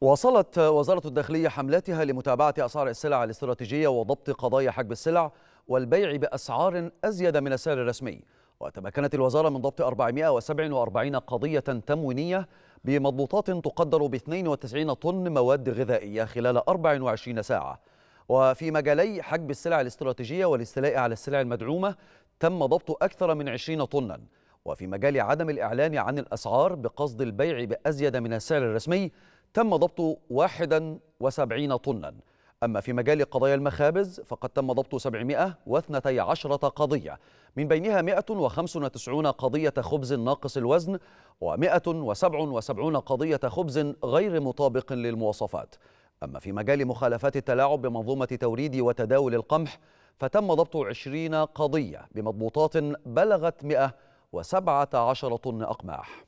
واصلت وزارة الداخلية حملاتها لمتابعة أسعار السلع الاستراتيجية وضبط قضايا حجب السلع والبيع بأسعار أزيد من السعر الرسمي وتمكنت الوزارة من ضبط 447 قضية تموينية بمضبوطات تقدر ب 92 طن مواد غذائية خلال 24 ساعة وفي مجالي حجب السلع الاستراتيجية والاستيلاء على السلع المدعومة تم ضبط أكثر من 20 طناً وفي مجال عدم الإعلان عن الأسعار بقصد البيع بأزيد من السعر الرسمي تم ضبط 71 طنا أما في مجال قضايا المخابز فقد تم ضبط 712 قضية من بينها 195 قضية خبز ناقص الوزن و177 قضية خبز غير مطابق للمواصفات أما في مجال مخالفات التلاعب بمنظومة توريد وتداول القمح فتم ضبط 20 قضية بمضبوطات بلغت 117 طن أقماح